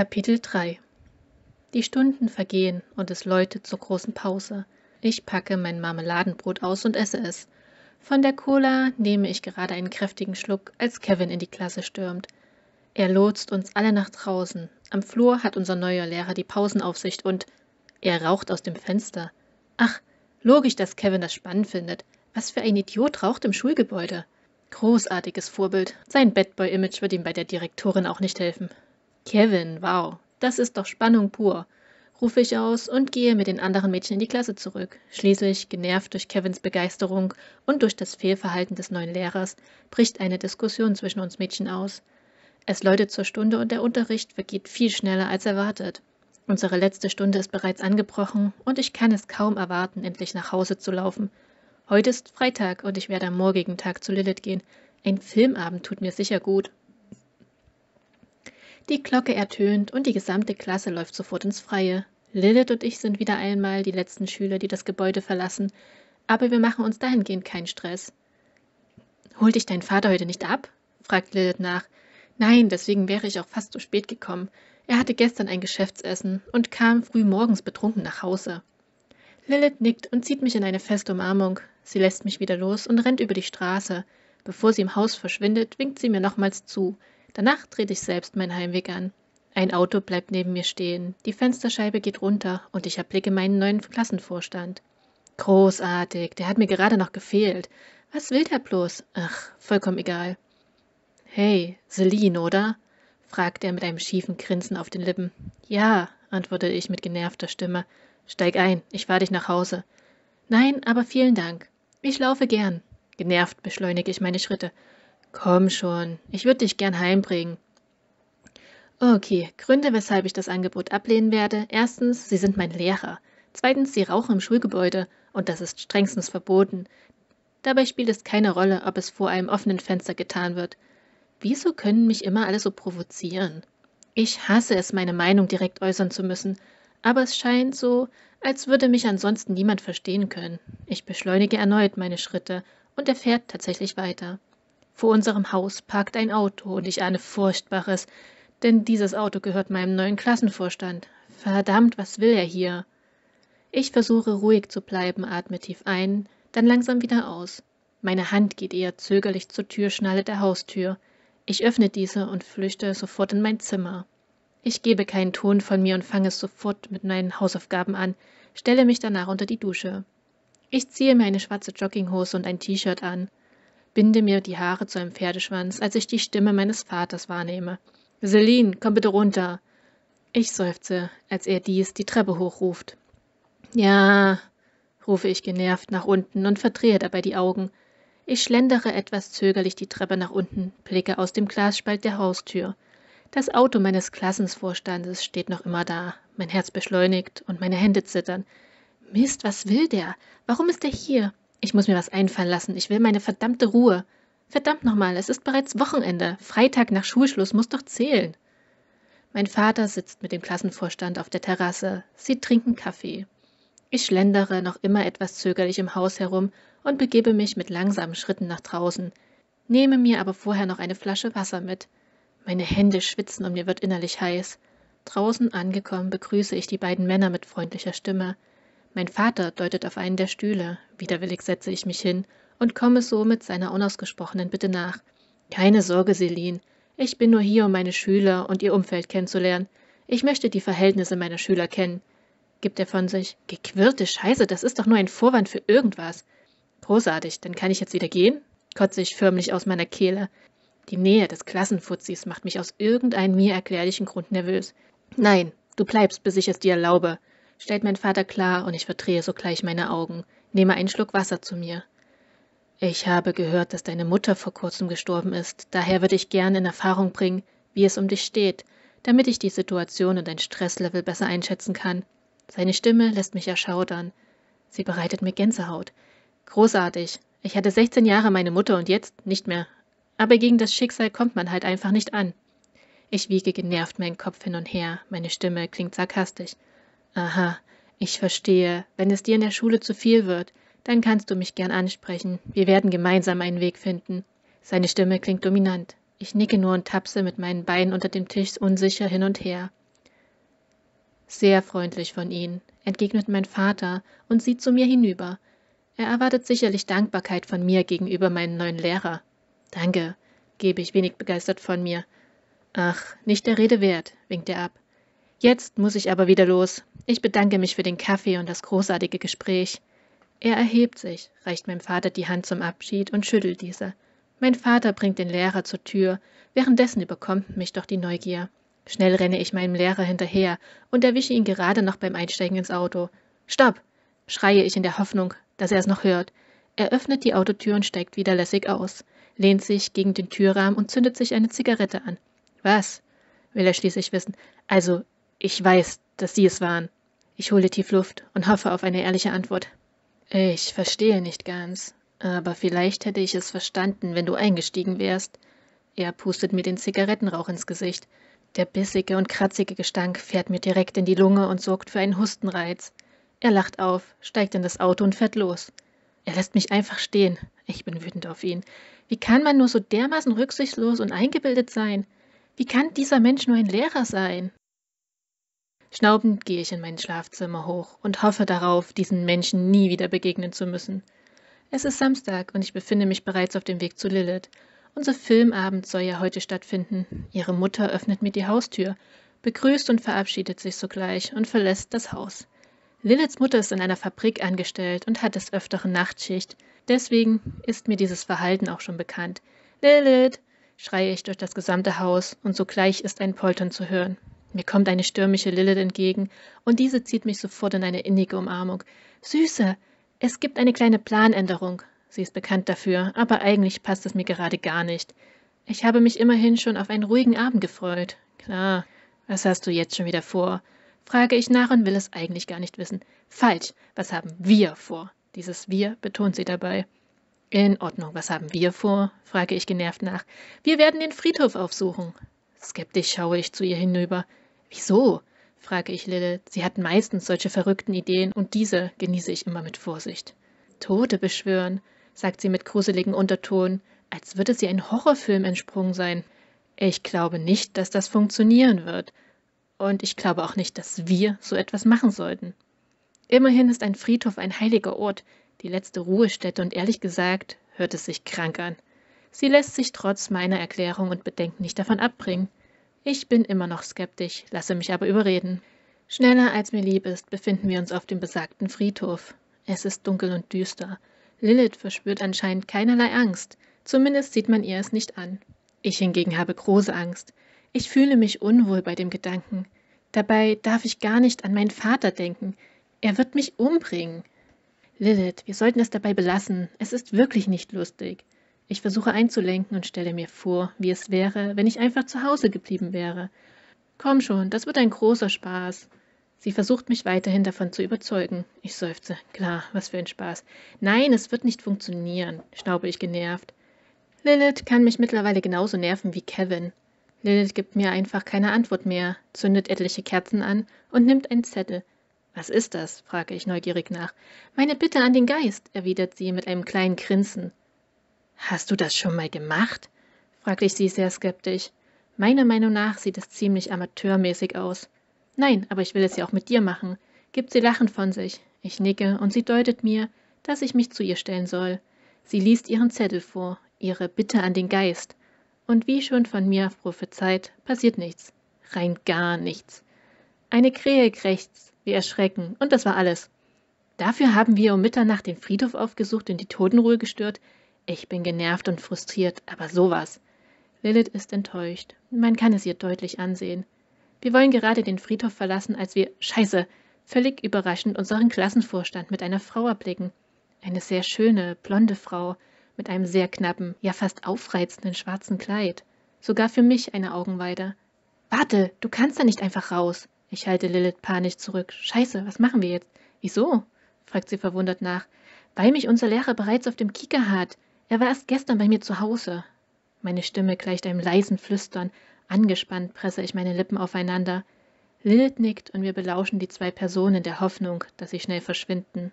Kapitel 3 Die Stunden vergehen und es läutet zur großen Pause. Ich packe mein Marmeladenbrot aus und esse es. Von der Cola nehme ich gerade einen kräftigen Schluck, als Kevin in die Klasse stürmt. Er lotst uns alle nach draußen. Am Flur hat unser neuer Lehrer die Pausenaufsicht und er raucht aus dem Fenster. Ach, logisch, dass Kevin das spannend findet. Was für ein Idiot raucht im Schulgebäude. Großartiges Vorbild. Sein Badboy-Image wird ihm bei der Direktorin auch nicht helfen. Kevin, wow, das ist doch Spannung pur, rufe ich aus und gehe mit den anderen Mädchen in die Klasse zurück. Schließlich, genervt durch Kevins Begeisterung und durch das Fehlverhalten des neuen Lehrers, bricht eine Diskussion zwischen uns Mädchen aus. Es läutet zur Stunde und der Unterricht vergeht viel schneller als erwartet. Unsere letzte Stunde ist bereits angebrochen und ich kann es kaum erwarten, endlich nach Hause zu laufen. Heute ist Freitag und ich werde am morgigen Tag zu Lilith gehen. Ein Filmabend tut mir sicher gut. Die Glocke ertönt und die gesamte Klasse läuft sofort ins Freie. Lilith und ich sind wieder einmal die letzten Schüler, die das Gebäude verlassen, aber wir machen uns dahingehend keinen Stress. Holt dich dein Vater heute nicht ab? fragt Lilith nach. Nein, deswegen wäre ich auch fast zu spät gekommen. Er hatte gestern ein Geschäftsessen und kam früh morgens betrunken nach Hause. Lilith nickt und zieht mich in eine feste Umarmung. Sie lässt mich wieder los und rennt über die Straße. Bevor sie im Haus verschwindet, winkt sie mir nochmals zu. Danach trete ich selbst meinen Heimweg an. Ein Auto bleibt neben mir stehen, die Fensterscheibe geht runter und ich erblicke meinen neuen Klassenvorstand. Großartig, der hat mir gerade noch gefehlt. Was will der bloß? Ach, vollkommen egal. Hey, Celine, oder? fragt er mit einem schiefen Grinsen auf den Lippen. Ja, antworte ich mit genervter Stimme. Steig ein, ich fahre dich nach Hause. Nein, aber vielen Dank. Ich laufe gern. Genervt beschleunige ich meine Schritte. Komm schon, ich würde dich gern heimbringen. Okay, Gründe, weshalb ich das Angebot ablehnen werde. Erstens, Sie sind mein Lehrer. Zweitens, Sie rauchen im Schulgebäude und das ist strengstens verboten. Dabei spielt es keine Rolle, ob es vor einem offenen Fenster getan wird. Wieso können mich immer alle so provozieren? Ich hasse es, meine Meinung direkt äußern zu müssen, aber es scheint so, als würde mich ansonsten niemand verstehen können. Ich beschleunige erneut meine Schritte und er fährt tatsächlich weiter. Vor unserem Haus parkt ein Auto und ich ahne Furchtbares, denn dieses Auto gehört meinem neuen Klassenvorstand. Verdammt, was will er hier? Ich versuche ruhig zu bleiben, atme tief ein, dann langsam wieder aus. Meine Hand geht eher zögerlich zur Türschnalle der Haustür. Ich öffne diese und flüchte sofort in mein Zimmer. Ich gebe keinen Ton von mir und fange sofort mit meinen Hausaufgaben an, stelle mich danach unter die Dusche. Ich ziehe mir eine schwarze Jogginghose und ein T-Shirt an binde mir die Haare zu einem Pferdeschwanz, als ich die Stimme meines Vaters wahrnehme. Celine, komm bitte runter. Ich seufze, als er dies die Treppe hochruft. Ja, rufe ich genervt nach unten und verdrehe dabei die Augen. Ich schlendere etwas zögerlich die Treppe nach unten, blicke aus dem Glasspalt der Haustür. Das Auto meines Klassenvorstandes steht noch immer da. Mein Herz beschleunigt und meine Hände zittern. Mist, was will der? Warum ist er hier? Ich muss mir was einfallen lassen. Ich will meine verdammte Ruhe. Verdammt nochmal, es ist bereits Wochenende. Freitag nach Schulschluss muss doch zählen. Mein Vater sitzt mit dem Klassenvorstand auf der Terrasse. Sie trinken Kaffee. Ich schlendere noch immer etwas zögerlich im Haus herum und begebe mich mit langsamen Schritten nach draußen, nehme mir aber vorher noch eine Flasche Wasser mit. Meine Hände schwitzen und mir wird innerlich heiß. Draußen angekommen begrüße ich die beiden Männer mit freundlicher Stimme mein vater deutet auf einen der stühle widerwillig setze ich mich hin und komme so mit seiner unausgesprochenen bitte nach keine sorge Selin. ich bin nur hier um meine schüler und ihr umfeld kennenzulernen ich möchte die verhältnisse meiner schüler kennen gibt er von sich gequirlte scheiße das ist doch nur ein vorwand für irgendwas großartig dann kann ich jetzt wieder gehen kotze ich förmlich aus meiner kehle die nähe des klassenfuzis macht mich aus irgendeinem mir erklärlichen grund nervös nein du bleibst bis ich es dir erlaube stellt mein Vater klar und ich verdrehe sogleich meine Augen, nehme einen Schluck Wasser zu mir. Ich habe gehört, dass deine Mutter vor kurzem gestorben ist, daher würde ich gern in Erfahrung bringen, wie es um dich steht, damit ich die Situation und dein Stresslevel besser einschätzen kann. Seine Stimme lässt mich erschaudern. Sie bereitet mir Gänsehaut. Großartig. Ich hatte 16 Jahre meine Mutter und jetzt nicht mehr. Aber gegen das Schicksal kommt man halt einfach nicht an. Ich wiege genervt meinen Kopf hin und her, meine Stimme klingt sarkastisch. Aha, ich verstehe. Wenn es dir in der Schule zu viel wird, dann kannst du mich gern ansprechen. Wir werden gemeinsam einen Weg finden. Seine Stimme klingt dominant. Ich nicke nur und tapse mit meinen Beinen unter dem Tisch unsicher hin und her. Sehr freundlich von Ihnen, entgegnet mein Vater und sieht zu mir hinüber. Er erwartet sicherlich Dankbarkeit von mir gegenüber meinem neuen Lehrer. Danke, gebe ich wenig begeistert von mir. Ach, nicht der Rede wert, winkt er ab. Jetzt muss ich aber wieder los. Ich bedanke mich für den Kaffee und das großartige Gespräch. Er erhebt sich, reicht meinem Vater die Hand zum Abschied und schüttelt diese. Mein Vater bringt den Lehrer zur Tür, währenddessen überkommt mich doch die Neugier. Schnell renne ich meinem Lehrer hinterher und erwische ihn gerade noch beim Einsteigen ins Auto. Stopp! schreie ich in der Hoffnung, dass er es noch hört. Er öffnet die Autotür und steigt wieder lässig aus, lehnt sich gegen den Türrahmen und zündet sich eine Zigarette an. Was? will er schließlich wissen. Also, ich weiß, dass Sie es waren. Ich hole tief Luft und hoffe auf eine ehrliche Antwort. Ich verstehe nicht ganz, aber vielleicht hätte ich es verstanden, wenn du eingestiegen wärst. Er pustet mir den Zigarettenrauch ins Gesicht. Der bissige und kratzige Gestank fährt mir direkt in die Lunge und sorgt für einen Hustenreiz. Er lacht auf, steigt in das Auto und fährt los. Er lässt mich einfach stehen. Ich bin wütend auf ihn. Wie kann man nur so dermaßen rücksichtslos und eingebildet sein? Wie kann dieser Mensch nur ein Lehrer sein? Schnaubend gehe ich in mein Schlafzimmer hoch und hoffe darauf, diesen Menschen nie wieder begegnen zu müssen. Es ist Samstag und ich befinde mich bereits auf dem Weg zu Lilith. Unser Filmabend soll ja heute stattfinden. Ihre Mutter öffnet mir die Haustür, begrüßt und verabschiedet sich sogleich und verlässt das Haus. Liliths Mutter ist in einer Fabrik angestellt und hat des Öfteren Nachtschicht. Deswegen ist mir dieses Verhalten auch schon bekannt. Lilith! schreie ich durch das gesamte Haus und sogleich ist ein Poltern zu hören. Mir kommt eine stürmische Lilith entgegen, und diese zieht mich sofort in eine innige Umarmung. Süße, es gibt eine kleine Planänderung. Sie ist bekannt dafür, aber eigentlich passt es mir gerade gar nicht. Ich habe mich immerhin schon auf einen ruhigen Abend gefreut. Klar, was hast du jetzt schon wieder vor? frage ich nach und will es eigentlich gar nicht wissen. Falsch, was haben wir vor? Dieses wir betont sie dabei. In Ordnung, was haben wir vor? frage ich genervt nach. Wir werden den Friedhof aufsuchen. Skeptisch schaue ich zu ihr hinüber. Wieso? frage ich Lille. Sie hat meistens solche verrückten Ideen und diese genieße ich immer mit Vorsicht. Tote beschwören, sagt sie mit gruseligem Unterton, als würde sie ein Horrorfilm entsprungen sein. Ich glaube nicht, dass das funktionieren wird. Und ich glaube auch nicht, dass wir so etwas machen sollten. Immerhin ist ein Friedhof ein heiliger Ort, die letzte Ruhestätte und ehrlich gesagt hört es sich krank an. Sie lässt sich trotz meiner Erklärung und Bedenken nicht davon abbringen. Ich bin immer noch skeptisch, lasse mich aber überreden. Schneller als mir lieb ist, befinden wir uns auf dem besagten Friedhof. Es ist dunkel und düster. Lilith verspürt anscheinend keinerlei Angst, zumindest sieht man ihr es nicht an. Ich hingegen habe große Angst. Ich fühle mich unwohl bei dem Gedanken. Dabei darf ich gar nicht an meinen Vater denken. Er wird mich umbringen. Lilith, wir sollten es dabei belassen. Es ist wirklich nicht lustig. Ich versuche einzulenken und stelle mir vor, wie es wäre, wenn ich einfach zu Hause geblieben wäre. Komm schon, das wird ein großer Spaß. Sie versucht mich weiterhin davon zu überzeugen. Ich seufze. Klar, was für ein Spaß. Nein, es wird nicht funktionieren, schnaube ich genervt. Lilith kann mich mittlerweile genauso nerven wie Kevin. Lilith gibt mir einfach keine Antwort mehr, zündet etliche Kerzen an und nimmt einen Zettel. Was ist das? frage ich neugierig nach. Meine Bitte an den Geist, erwidert sie mit einem kleinen Grinsen. Hast du das schon mal gemacht? fragte ich sie sehr skeptisch. Meiner Meinung nach sieht es ziemlich amateurmäßig aus. Nein, aber ich will es ja auch mit dir machen, gibt sie lachend von sich. Ich nicke und sie deutet mir, dass ich mich zu ihr stellen soll. Sie liest ihren Zettel vor, ihre Bitte an den Geist. Und wie schon von mir prophezeit, passiert nichts. Rein gar nichts. Eine Krähe krächzt, wir erschrecken, und das war alles. Dafür haben wir um Mitternacht den Friedhof aufgesucht und die Totenruhe gestört, ich bin genervt und frustriert, aber sowas. Lilith ist enttäuscht. Man kann es ihr deutlich ansehen. Wir wollen gerade den Friedhof verlassen, als wir, scheiße, völlig überraschend unseren Klassenvorstand mit einer Frau erblicken. Eine sehr schöne, blonde Frau mit einem sehr knappen, ja fast aufreizenden schwarzen Kleid. Sogar für mich eine Augenweide. Warte, du kannst da nicht einfach raus. Ich halte Lilith panisch zurück. Scheiße, was machen wir jetzt? Wieso? fragt sie verwundert nach. Weil mich unser Lehrer bereits auf dem Kieker hat. Er war erst gestern bei mir zu Hause. Meine Stimme gleicht einem leisen Flüstern. Angespannt presse ich meine Lippen aufeinander. Lilith nickt und wir belauschen die zwei Personen in der Hoffnung, dass sie schnell verschwinden.